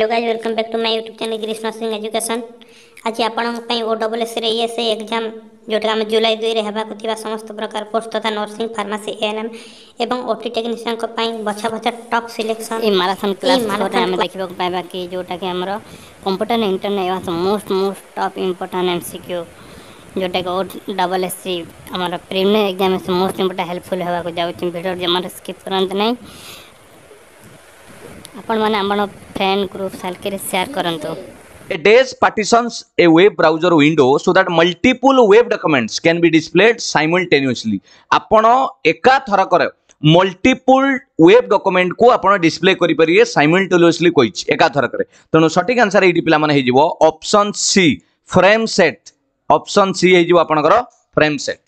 Hello guys welcome back to my YouTube channel Krishna Singh education आज आपण O double S S exam जोटा आम जुलाई दुई होगा समस्त प्रकार कोर्स तथा नर्सिंग फार्मासी एएनएम एवं ओटी टेक्निशियन बछा बछा टप सिलेक्शन माराथन क्लास आम देखा पाइबा कि जोटा कि आम computer internet most most top important M C Q जोटा कि ओ डबल एस सी आम premier exam most important helpful होगा जाऊँ भिडियो जमार स्कीप करते ना ଆପଣମାନେ ଆପଣ ଫ୍ରେଣ୍ଡ ଗ୍ରୁପ୍ ସାଲକେରେ ସେୟାର କରନ୍ତୁ It is partitions a web browser window so that multiple web documents can be displayed simultaneously. ଆପଣ ଏକାଥରକରେ ମଲ୍ଟିପୁଲ୍ ୱେବ୍ ଡକୁମେଣ୍ଟକୁ ଆପଣ ଡିସପ୍ଲେ କରିପାରିବେ ସାଇମଲ୍ଟେନିୟସଲି କହିଛି ଏକାଥରକରେ ତେଣୁ ସଠିକ୍ ଆନ୍ସର୍ ଏଇଠି ପିଲାମାନେ ହେଇଯିବ option C frame set option C ହେଇଯିବ ଆପଣଙ୍କର frame set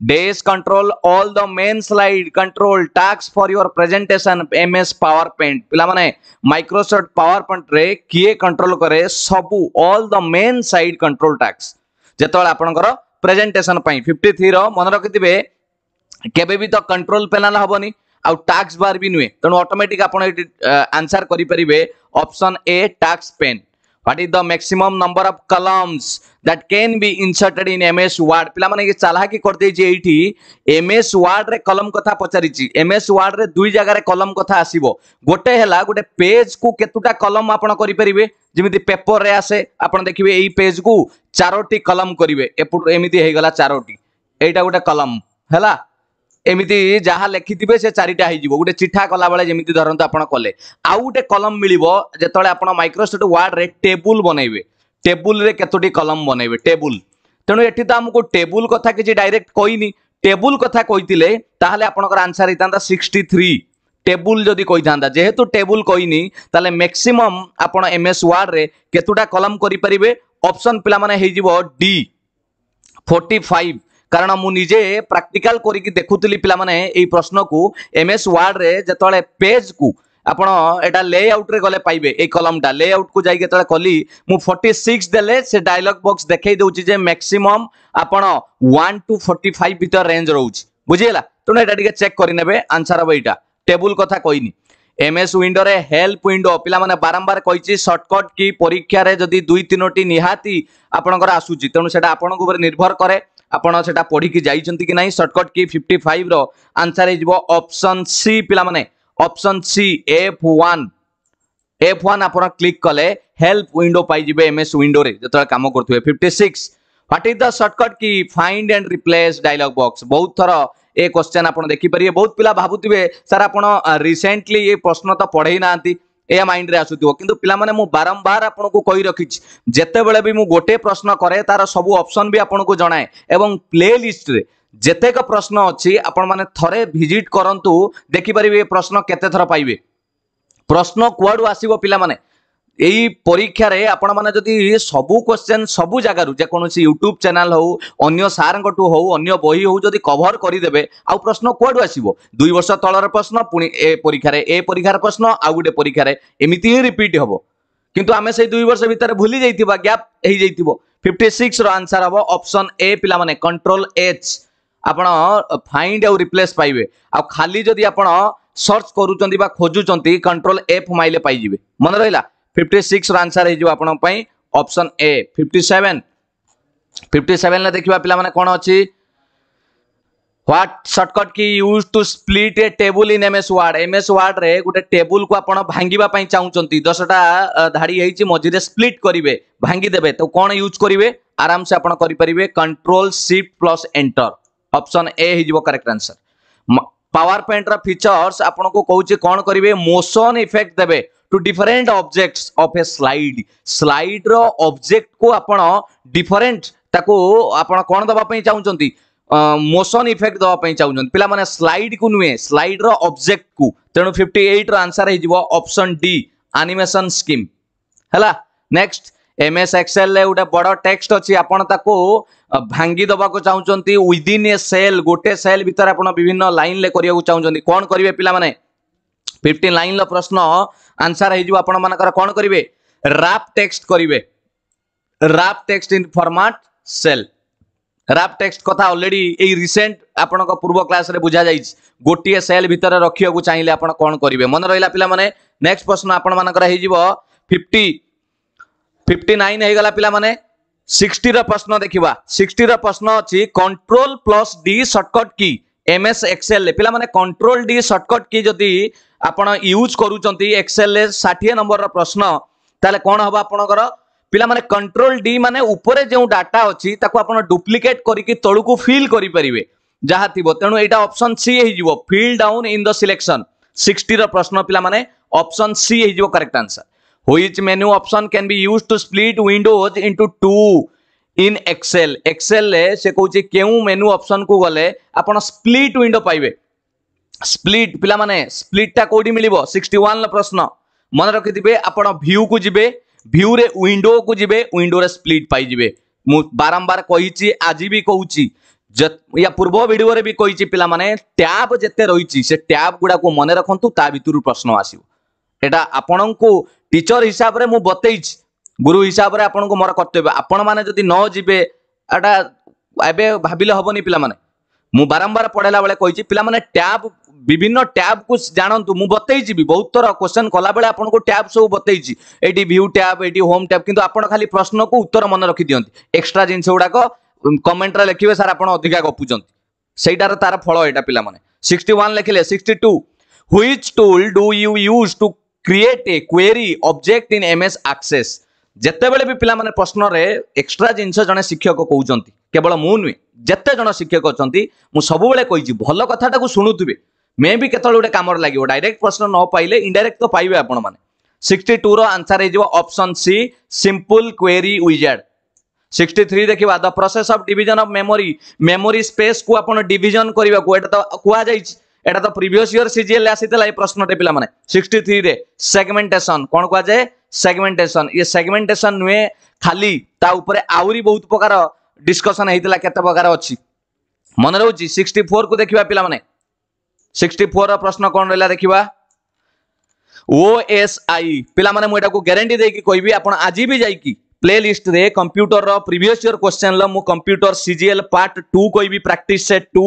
Days control, all the main slide control, tags for your presentation, MS PowerPoint. ପିଲାମାନେ Microsoft PowerPoint ରେ କିଏ control କରେ ସବୁ all the main side control tags. ଯେତେବେଳେ ଆପଣଙ୍କର ପ୍ରେଜେଣ୍ଟେସନ ପାଇଁ ଫିଫ୍ଟି ଥ୍ରୀର ମନେ ରଖିଥିବେ କେବେ ବି ତ କଣ୍ଟ୍ରୋଲ ପେନାଲ୍ ହେବନି ଆଉ ଟାକ୍ସ ବାର୍ ବି ନୁହେଁ ତେଣୁ ଅଟୋମେଟିକ୍ ଆପଣ ଏଠି ଆନ୍ସର କରିପାରିବେ option a tax pen what is the maximum number of columns that can be inserted in ms word pila mane ye चालाकी कर दे जे एठी ms word रे कॉलम कथा पचारी छी ms word रे दुई जगह रे कॉलम कथा आसीबो गोटे हला गोटे पेज को केतुटा कॉलम आपण करि परिबे जेमिति पेपर रे आसे आपण देखिबे एई पेज को चारोटी कॉलम करिवे एपुट एमिति हे चारोटी एटा गोटे कॉलम हला ଏମିତି ଯାହା ଲେଖିଥିବେ ସେ ଚାରିଟା ହେଇଯିବ ଗୋଟେ ଚିଠା କଲାବେଳେ ଯେମିତି ଧରନ୍ତୁ ଆପଣ କଲେ ଆଉ ଗୋଟେ କଲମ ମିଳିବ ଯେତେବେଳେ ଆପଣ ମାଇକ୍ରୋସଫ୍ଟ ୱାର୍ଡରେ ଟେବୁଲ ବନେଇବେ ଟେବୁଲରେ କେତୋଟି କଲମ ବନେଇବେ ଟେବୁଲ ତେଣୁ ଏଠି ତ ଆମକୁ ଟେବୁଲ କଥା କିଛି ଡାଇରେକ୍ଟ କହିନି ଟେବୁଲ କଥା କହିଥିଲେ ତାହେଲେ ଆପଣଙ୍କର ଆନ୍ସର ହେଇଥାନ୍ତା ସିକ୍ସଟି ଥ୍ରୀ টেবুল যদি কইথান্তা যেহেতু টেবুল কইনি তাহলে ম্যাক্সিমম আপন এমএস ওয়ার্ডরে কেতুটা কলম করি পারিবে অপশন পিলা মানে হেই যাব ডি 45 କାରଣ ମୁଁ ନିଜେ ପ୍ରାକ୍ଟିକାଲ କରିକି ଦେଖୁଥିଲି ପିଲାମାନେ ଏଇ ପ୍ରଶ୍ନକୁ ଏମ୍ ଏସ୍ ୱାର୍ଡ଼ରେ ଯେତେବେଳେ ପେଜ୍କୁ ଆପଣ ଏଇଟା ଲେ ଆଉଟ୍ରେ ଗଲେ ପାଇବେ ଏଇ କଲମ୍ଟା ଲେ ଆଉଟ୍କୁ ଯାଇକି ଯେତେବେଳେ କଲି ମୁଁ ଫର୍ଟି ସିକ୍ସ ଦେଲେ ସେ ଡାଇଲଗ୍ ବକ୍ସ ଦେଖେଇ ଦେଉଛି ଯେ ମ୍ୟାକ୍ସିମମ୍ ଆପଣ ୱାନ୍ ଟୁ ଫର୍ଟି ଫାଇଭ୍ ଭିତର ରେଞ୍ଜ ରହୁଛି ବୁଝିଗଲା ତେଣୁ ଏଇଟା ଟିକେ ଚେକ୍ କରିନେବେ ଆନ୍ସର୍ ହବ ଏଇଟା ଟେବୁଲ୍ କଥା କହିନି এমএস উইন্ডোরে হেল্প উইন্ডো পিলামানে বারম্বার কইছি শর্টকট কি পরীক্ষার যদি দুই তিনোটি নিহাতি আপনার আসুচি তেমন সেটা আপনার উপরে নির্ভর করে आपड़ पढ़ी जाइंट कि ना सर्टकट की फिफ्टी फाइव रनसर होप्शन सी पे option C F one F one आप क्लिक कले हेल्प विंडो पाइ एम एस विंडो जो कम कर fifty six what is the shortcut key find and replace dialog box बहुत थर ए क्वेश्चन आप देखिपर बहुत पिला भावुवे सर आप रिसेंटली ये प्रश्न तो पढ़े ना ଏହା ମାଇଣ୍ଡରେ ଆସୁଥିବ କିନ୍ତୁ ପିଲାମାନେ ମୁଁ ବାରମ୍ବାର ଆପଣଙ୍କୁ କହି ରଖିଛି ଯେତେବେଳେ ବି ମୁଁ ଗୋଟେ ପ୍ରଶ୍ନ କରେ ତାର ସବୁ ଅପସନ୍ ବି ଆପଣଙ୍କୁ ଜଣାଏ ଏବଂ ପ୍ଲେ ଲିଷ୍ଟରେ ଯେତେକ ପ୍ରଶ୍ନ ଅଛି ଆପଣମାନେ ଥରେ ଭିଜିଟ୍ କରନ୍ତୁ ଦେଖିପାରିବେ ଏ ପ୍ରଶ୍ନ କେତେ ଥର ପାଇବେ ପ୍ରଶ୍ନ କୁଆଡ଼ୁ ଆସିବ ପିଲାମାନେ এই পরীক্ষায় আপনার যদি সবু কোশ্চেন সবু জায়গার যেকোন ইউট্যুব চ্যানেল হো অন্য সারঙ্কু হো অন্য বই হো যদি কভর করিদেবে আউ প্রশ্ন কুয়াড়ু আসব দুই বর্ষ তলর প্রশ্ন পুঁ এ পরীক্ষায় এ পরীক্ষার প্রশ্ন আউ গোটে পরীক্ষায় এমিতি হি রিপিট হব কিন্তু আমি সেই দুই বর্ষ ভিতরে ভুলি যাই গ্যাপ হয়ে যাই ফিফটি সিক্স আনসার হব অপশন এ পিলা মানে কন্ট্রোল এচ ଆପଣ ଫାଇଣ୍ଡ ଆଉ ରିପ୍ଲେସ୍ ପାଇବେ ଆଉ ଖାଲି ଯଦି ଆପଣ ସର୍ଚ୍ଚ କରୁଛନ୍ତି ବା ଖୋଜୁଛନ୍ତି କଣ୍ଟ୍ରୋଲ ଏଫ୍ ମାଇଲେ ପାଇଯିବେ ମନେ ରହିଲା फिफ्टी सिक्स रनसर होपन option A fifty seven fifty seven देखा पे कौन अच्छी what shortcut key use to split a table in M S word M S word में गोटे टेबुल को आप भांगी चाहते दसटा धाड़ी हो मझे स्प्लीट करेंगे भांगिदेवे तो कौन यूज करेंगे आराम से आपरें control shift plus enter option A हो करेक्ट आंसर पावर पॉइंट रिचर्स आपको कौन करेंगे मोशन इफेक्ट देते to different objects of a slide slide रो ऑब्जेक्ट को आपण डिफरेंट ताको आपण कोन दबा पई चाहुचंती मोशन इफेक्ट दबा पई चाहुचंती पिला माने स्लाइड को नुए स्लाइड रो ऑब्जेक्ट को तेनु 58 रो आंसर हे जीवो ऑप्शन डी एनिमेशन स्कीम हला नेक्स्ट एमएस एक्सेल ले उडा बडो टेक्स्ट अछि आपण ताको भांगी दबा दबाको चाहुचंती विदिन ए सेल गोटे सेल भीतर आपण विभिन्न लाइन ले करियो चाहुचंती कोन करिवे पिला माने 15 लाइन लो प्रश्न आंसर है आपर कौन करेंगे राप टेक्स्ट करेंगे wrap text in format cell wrap text कथा ऑलरेडी ये रिसेंट आपण पूर्व क्लास रे बुझा जा गोटे सेल भितर रखा चाहिए आप कौन करेंगे मन रहा पे नेक्स्ट प्रश्न आपण मानक फिफ्टी फिफ्टी नाइन हो गला पे सिक्सटी प्रश्न देखा सिक्सटी प्रश्न अच्छी control plus D shortcut key M S Excel पे कंट्रोल डी सर्टकट की जदि ଆପଣ ୟୁଜ୍ କରୁଛନ୍ତି ଏକ୍ସେଲରେ ଷାଠିଏ ନମ୍ବରର ପ୍ରଶ୍ନ ତାହେଲେ କ'ଣ ହେବ ଆପଣଙ୍କର ପିଲାମାନେ କଣ୍ଟ୍ରୋଲ ଡି ମାନେ ଉପରେ ଯେଉଁ ଡାଟା ଅଛି ତାକୁ ଆପଣ ଡୁପ୍ଲିକେଟ୍ କରିକି ତଳକୁ ଫିଲ୍ କରିପାରିବେ ଯାହା ଥିବ ତେଣୁ ଏଇଟା ଅପସନ୍ ସି ହେଇଯିବ fill down in the selection ସିକ୍ସଟିର ପ୍ରଶ୍ନ ପିଲାମାନେ ଅପସନ୍ ସି ହେଇଯିବ correct answer which menu option can be use to split windows into two in Excel ଏକ୍ସେଲ୍ରେ ସେ କହୁଛି କେଉଁ ମେନ୍ୟୁ ଅପସନ୍କୁ ଗଲେ ଆପଣ ସ୍ପ୍ଲିଟ୍ ୱିଣ୍ଡୋ ପାଇବେ स्प्लीट पे स्प्लीटा कौटी मिली सिक्सटी वन रश्न मन रखिथे आपू को जी भ्यूरे विंडो को जी विंडो रे स्प्लीट पाई मु बारंबार कही आज भी कौच या पूर्व वीडियो रे भी कही पे टैब जिते रही से टैब गुड़ा को मन रखुता प्रश्न आसो एटा आपण को टीचर हिसाब से मुझे बतईच गुरु हिसाब से आपको मोर कर्तव्य आपण मैंने नजे एटा एवं भाविले हेनी पे मुझ बारंबार पढ़ाला बेले कही पे टैब বিভিন্ন ট্যাব কু জাণতু মু বতাইছি বহুত থর কোশ্চেন কলাবেলে আপনার ট্যাব সব বতাইছি এটি ভিউ ট্যাব এটি হোম ট্যাব কিন্তু আপনার খালি প্রশ্ন প্রশ্নকু উত্তর মনে রাখি দিও এক্সট্রা জিনিস গুড়াক কমেন্টরে লেখবে স্যার আপনার অধিকা গপুচার সেইটার তার ফল এটা পিলামানে সিক্সটি ওয়ান লেখিলে sixty two which tool do you use to create a query object in M S access যেতবে বি পিলা মানে প্রশ্নরে এক্সট্রা জিনিস জনে শিক্ষক কৌঁচ কেবল মু নুহে যেতে জন শিক্ষক অনেক সবুলে কইছি ভাল কথাটা শুণুবে ମେ ବି କେତେବେଳେ ଗୋଟେ କାମରେ ଲାଗିବ ଡାଇରେକ୍ଟ ପ୍ରଶ୍ନ ନ ପାଇଲେ ଇଣ୍ଡାଇରେକ୍ଟ ତ ପାଇବେ ଆପଣମାନେ ସିକ୍ସଟି ଟୁର ଆନ୍ସର ହେଇଯିବ option C simple query wizard sixty three ଦେଖିବା the process of division of memory memory ସ୍ପେସ୍କୁ ଆପଣ ଡିଭିଜନ୍ କରିବାକୁ ଏଇଟା ତ କୁହାଯାଇଛି ଏଇଟା ତ ପ୍ରିଭିୟସ୍ ଇୟର୍ ସିଜିଏଲ୍ରେ ଆସିଥିଲା ଏ ପ୍ରଶ୍ନଟେ ପିଲାମାନେ ସିକ୍ସଟି ଥ୍ରୀରେ ସେଗମେଣ୍ଟେସନ୍ କ'ଣ କୁହାଯାଏ ସେଗମେଣ୍ଟେସନ୍ ଇଏ ସେଗମେଣ୍ଟେସନ୍ ନୁହେଁ ଖାଲି ତା ଉପରେ ଆହୁରି ବହୁତ ପ୍ରକାର ଡିସ୍କସନ୍ ହେଇଥିଲା କେତେ ପ୍ରକାର ଅଛି ମନେ ରହୁଛି ସିକ୍ସଟି ଫୋର୍କୁ ଦେଖିବା ପିଲାମାନେ ସିକ୍ସଟି ଫୋର୍ର ପ୍ରଶ୍ନ କ'ଣ ରହିଲା ଦେଖିବା ଓଏସ୍ଆଇ ପିଲାମାନେ ମୁଁ ଏଟାକୁ ଗ୍ୟାରେଣ୍ଟି ଦେଇକି କହିବି ଆପଣ ଆଜି ବି ଯାଇକି ପ୍ଲେ ଲିଷ୍ଟରେ କମ୍ପ୍ୟୁଟରର ପ୍ରିଭିୟସ୍ ଇୟର୍ କ୍ୱେଶ୍ଚନ୍ର ମୁଁ କମ୍ପ୍ୟୁଟର ସିଜିଏଲ୍ ପାର୍ଟ ଟୁ କହିବି ପ୍ରାକ୍ଟିସ୍ ସେଟ୍ ଟୁ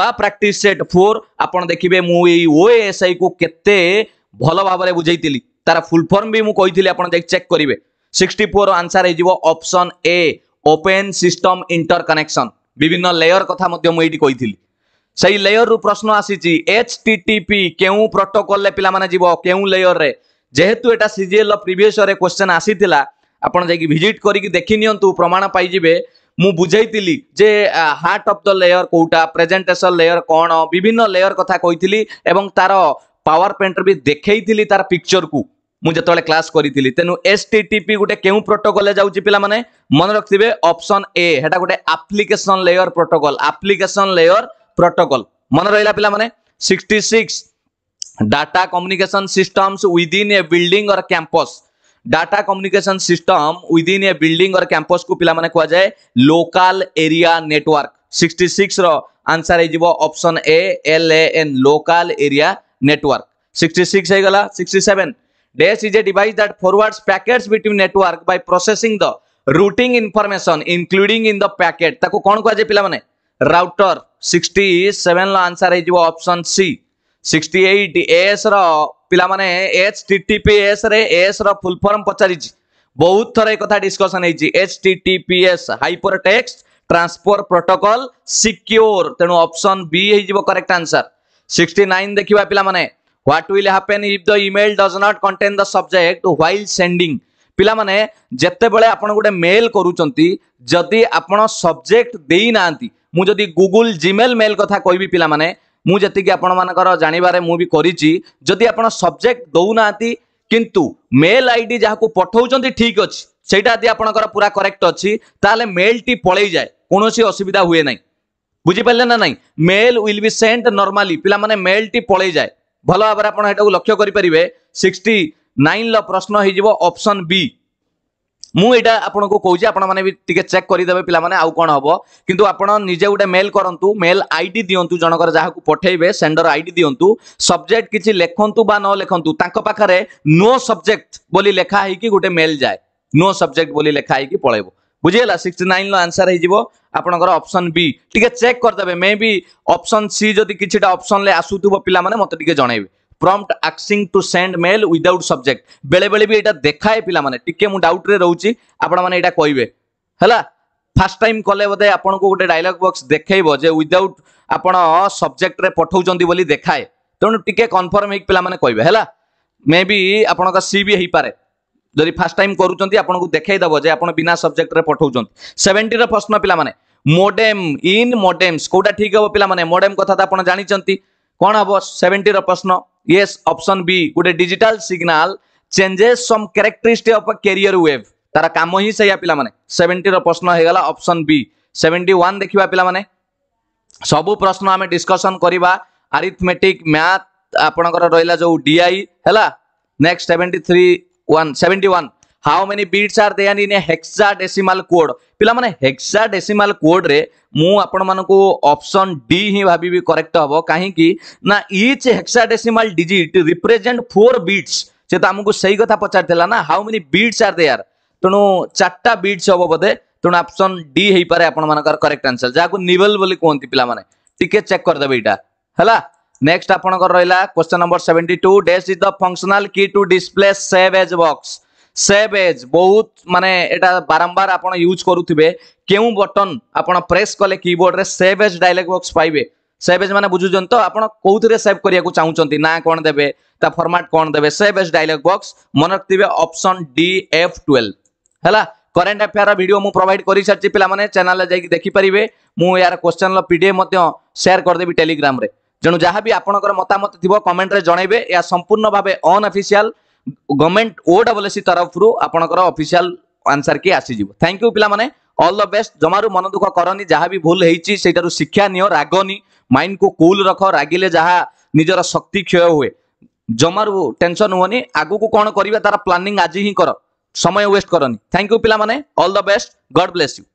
ବା ପ୍ରାକ୍ଟିସ୍ ସେଟ୍ ଫୋର୍ ଆପଣ ଦେଖିବେ ମୁଁ ଏଇ ଓଏଏସ୍ଆଇକୁ କେତେ ଭଲ ଭାବରେ ବୁଝେଇଥିଲି ତାର ଫୁଲ୍ ଫର୍ମ ବି ମୁଁ କହିଥିଲି ଆପଣ ଯାଇ ଚେକ୍ କରିବେ ସିକ୍ସଟି ଫୋର୍ ଆନ୍ସର୍ ହେଇଯିବ option A open system interconnection ବିଭିନ୍ନ ଲେୟର କଥା ମଧ୍ୟ ମୁଁ ଏଇଠି କହିଥିଲି সেই লেୟରରୁ ପ୍ରଶ୍ନ ଆସିଛି ଏଚ୍ ଟି ଟି ପି କେଉଁ ପ୍ରୋଟୋକଲରେ ପିଲାମାନେ ଯିବ କେଉଁ ଲେୟରରେ ଯେହେତୁ ଏଇଟା ସିଜିଏଲ୍ର ପ୍ରିଭିୟସ୍ ଇୟର୍ରେ କ୍ୱେଶ୍ଚନ୍ ଆସିଥିଲା ଆପଣ ଯାଇକି ଭିଜିଟ୍ କରିକି ଦେଖି ନିଅନ୍ତୁ ପ୍ରମାଣ ପାଇଯିବେ ମୁଁ ବୁଝେଇଥିଲି ଯେ ହାର୍ଟ ଅଫ୍ ଦ ଲେୟର କେଉଁଟା ପ୍ରେଜେଣ୍ଟେସନ୍ ଲେୟର କ'ଣ ବିଭିନ୍ନ ଲେୟର କଥା କହିଥିଲି ଏବଂ ତାର ପାୱାର ପଏଣ୍ଟରେ ବି ଦେଖେଇଥିଲି ତାର ପିକ୍ଚରକୁ ମୁଁ ଯେତେବେଳେ କ୍ଲାସ୍ କରିଥିଲି ତେଣୁ ଏସ୍ ଟି ଟି ପି ଗୋଟେ କେଉଁ ପ୍ରୋଟୋକଲରେ ଯାଉଛି ପିଲାମାନେ ମନେ ରଖିଥିବେ ଅପସନ୍ ଏ ହେଟା ଗୋଟେ application layer protocol application layer protocol मन रहा पे sixty six data communication systems within a building or campus data communication system within a building or campus को पिला माने को जाए लोकल एरिया नेटवर्क 66 रो आंसर है जीवो option A L A N local area network 66 है गला 67 dash is a device that forwards packets between network by processing the routing information including in the packet ताको कोन को जाए पिला माने राउटर सिक्सटी सेवेन आंसर है ऑप्शन सी सिक्सटी एट एएस रिलाने H TTPS as full form पचार बहुत थर एक discussion H TTPS hyper text transfer protocol secure तेणु ऑप्शन बी हो करेक्ट आंसर सिक्सटी नाइन देखा माने what will happen if the email does not contain the subject while sending पाने जिते बेले आप गोटे मेल करुँच जदि आप सब्जेक्ट देई नांती ମୁଁ ଯଦି ଗୁଗୁଲ ଜିମେଲ ମେଲ୍ କଥା କହିବି ପିଲାମାନେ ମୁଁ ଯେତିକି ଆପଣମାନଙ୍କର ଜାଣିବାରେ ମୁଁ ବି କରିଛି ଯଦି ଆପଣ ସବଜେକ୍ଟ ଦେଉନାହାନ୍ତି କିନ୍ତୁ ମେଲ୍ ଆଇଡି ଯାହାକୁ ପଠଉଛନ୍ତି ଠିକ୍ ଅଛି ସେଇଟା ଯଦି ଆପଣଙ୍କର ପୁରା କରେକ୍ଟ ଅଛି ତାହେଲେ ମେଲ୍ଟି ପଳେଇଯାଏ କୌଣସି ଅସୁବିଧା ହୁଏ ନାହିଁ ବୁଝିପାରିଲେ ନା ନାହିଁ mail will be send normally ପିଲାମାନେ ମେଲ୍ଟି ପଳେଇଯାଏ ଭଲ ଭାବରେ ଆପଣ ଏଟାକୁ ଲକ୍ଷ୍ୟ କରିପାରିବେ ସିକ୍ସଟି ନାଇନର ପ୍ରଶ୍ନ ହେଇଯିବ ଅପସନ୍ ବି ମୁଁ ଏଇଟା ଆପଣଙ୍କୁ କହୁଛି ଆପଣମାନେ ବି ଟିକେ ଚେକ୍ କରିଦେବେ ପିଲାମାନେ ଆଉ କ'ଣ ହବ କିନ୍ତୁ ଆପଣ ନିଜେ ଗୋଟେ ମେଲ୍ କରନ୍ତୁ ମେଲ୍ ଆଇଡି ଦିଅନ୍ତୁ ଜଣଙ୍କର ଯାହାକୁ ପଠେଇବେ ସେଣ୍ଡର ଆଇଡି ଦିଅନ୍ତୁ ସବଜେକ୍ଟ କିଛି ଲେଖନ୍ତୁ ବା ନ ଲେଖନ୍ତୁ ତାଙ୍କ ପାଖରେ ନୋ ସବଜେକ୍ଟ ବୋଲି ଲେଖା ହେଇକି ଗୋଟେ ମେଲ୍ ଯାଏ ନୋ ସବଜେକ୍ଟ ବୋଲି ଲେଖା ହେଇକି ପଳେଇବ ବୁଝିଗଲା ସିକ୍ସଟି ନାଇନ୍ର ଆନ୍ସର୍ ହେଇଯିବ ଆପଣଙ୍କର ଅପସନ୍ ବି ଟିକେ ଚେକ୍ କରିଦେବେ ମେ ବି ଅପସନ୍ ସି ଯଦି କିଛିଟା ଅପସନ୍ରେ ଆସୁଥିବ ପିଲାମାନେ ମୋତେ ଟିକେ ଜଣେଇବେ ପ୍ରମ୍ପ୍ଟ ଆକ୍ସିଂ to send mail without subject ବେଳେବେଳେ ବି ଏଇଟା ଦେଖାଏ ପିଲାମାନେ ଟିକେ ମୁଁ ଡାଉଟ୍ରେ ରହୁଛି ଆପଣମାନେ ଏଇଟା କହିବେ ହେଲା ଫାର୍ଷ୍ଟ ଟାଇମ୍ କଲେ ବୋଧେ ଆପଣଙ୍କୁ ଗୋଟେ ଡାଇଲଗ୍ ବକ୍ସ ଦେଖେଇବ ଯେ ୱିଦାଉଟ୍ ଆପଣ ସବଜେକ୍ଟରେ ପଠଉଛନ୍ତି ବୋଲି ଦେଖାଏ ତେଣୁ ଟିକେ କନଫର୍ମ ହେଇକି ପିଲାମାନେ କହିବେ ହେଲା ମେ ବି ଆପଣଙ୍କ ସି ବି ହେଇପାରେ ଯଦି ଫାର୍ଷ୍ଟ ଟାଇମ୍ କରୁଛନ୍ତି ଆପଣଙ୍କୁ ଦେଖେଇଦେବ ଯେ ଆପଣ ବିନା ସବଜେକ୍ଟରେ ପଠଉଛନ୍ତି ସେଭେଣ୍ଟିର ପ୍ରଶ୍ନ ପିଲାମାନେ ମୋଡେମ୍ ଇନ୍ ମୋଡେମ୍ସ କେଉଁଟା ଠିକ୍ ହେବ ପିଲାମାନେ ମୋଡେମ୍ କଥା ତ ଆପଣ ଜାଣିଛନ୍ତି କ'ଣ ହେବ ସେଭେଣ୍ଟିର ପ୍ରଶ୍ନ Yes, option B. Good digital signal changes some characteristic of a carrier wave. तारा काम ही सही पिला माने 70 रो प्रश्न हेगला ऑप्शन बी 71 देखिबा पिला माने सबु प्रश्न आमे डिस्कशन करिबा अरिथमेटिक मैथ आपनकर रहला जो डीआई हला next 73 1 71 how many bits are there in a hexadecimal code पिलाମାନେ हेक्साडेसिमल कोड रे ମୁଁ ଆପଣମାନଙ୍କୁ ଅପସନ୍ ଡି ହିଁ ଭାବିବି କରେକ୍ଟ ହେବ କାହିଁକି ନା each hexadecimal digit represent four bits ସେ ତ ଆମକୁ ସେଇ କଥା ପଚାରିଥିଲା ନା how many bits are there ତେଣୁ ଚାରିଟା ବିଟ୍ସ ହେବ ବୋଧେ ତେଣୁ ଅପସନ୍ ଡି ହେଇପାରେ ଆପଣମାନଙ୍କର କରେକ୍ଟ ଆନ୍ସର ଯାହାକୁ ନିବେଲ ବୋଲି କୁହନ୍ତି ପିଲାମାନେ ଟିକେ ଚେକ୍ କରିଦେବେ ଏଇଟା ହେଲା ନେକ୍ସଟ ଆପଣଙ୍କର ରହିଲା question number seventy two dash is the functional key to display save as box save ବହୁତ ମାନେ ଏଇଟା ବାରମ୍ବାର ଆପଣ ୟୁଜ୍ କରୁଥିବେ କେଉଁ ବଟନ୍ ଆପଣ ପ୍ରେସ୍ କଲେ କିବୋର୍ଡରେ ସେଭ୍ ଏଜ୍ ଡାଇଲଗ୍ ବକ୍ସ ପାଇବେ ସେଭ୍ ଏଜ୍ ମାନେ ବୁଝୁଛନ୍ତି ତ ଆପଣ କେଉଁଥିରେ ସେଭ୍ କରିବାକୁ ଚାହୁଁଛନ୍ତି ନା କ'ଣ ଦେବେ ତା ଫର୍ମାଟ୍ କ'ଣ ଦେବେ ସେଭ୍ ଏଜ୍ ଡାଇଲଗ୍ ବକ୍ସ ମନେ ରଖିଥିବେ ଅପସନ୍ ଡି ଏଫ୍ ଟୁଏଲ୍ଭ ହେଲା କରେଣ୍ଟ ଆଫେୟାର ଭିଡ଼ିଓ ମୁଁ ପ୍ରୋଭାଇଡ଼ କରିସାରିଛି ପିଲାମାନେ ଚ୍ୟାନେଲରେ ଯାଇକି ଦେଖିପାରିବେ ମୁଁ ଏହାର କ୍ୱେଶ୍ଚନ୍ର ପି ଡି ଏଫ୍ ମଧ୍ୟ ସେୟାର କରିଦେବି ଟେଲିଗ୍ରାମରେ ତେଣୁ ଯାହା ବି ଆପଣଙ୍କର ମତାମତ ଥିବ କମେଣ୍ଟରେ ଜଣାଇବେ ଏହା ସମ୍ପୂର୍ଣ୍ଣ ଭାବେ ଅନଅଫିସିଆଲ୍ ଗଭର୍ଣ୍ଣମେଣ୍ଟ ଓ ଡବଲ୍ ଏସ୍ ସି ତରଫରୁ ଆପଣଙ୍କର ଅଫିସିଆଲ ଆନ୍ସର କି ଆସିଯିବ ଥ୍ୟାଙ୍କ ୟୁ ପିଲାମାନେ ଅଲ୍ ଦ ବେଷ୍ଟ ଜମାରୁ ମନ ଦୁଃଖ କରନି ଯାହା ବି ଭୁଲ ହେଇଛି ସେଇଟାରୁ ଶିକ୍ଷା ନିଅ ରାଗନି ମାଇଣ୍ଡକୁ କୁଲ୍ ରଖ ରାଗିଲେ ଯାହା ନିଜର ଶକ୍ତି କ୍ଷୟ ହୁଏ ଜମାରୁ ଟେନସନ୍ ହୁଅନି ଆଗକୁ କ'ଣ କରିବା ତାର ପ୍ଲାନିଂ ଆଜି ହିଁ କର ସମୟ ୱେଷ୍ଟ କରନି ଥ୍ୟାଙ୍କ ୟୁ ପିଲାମାନେ all the best God bless you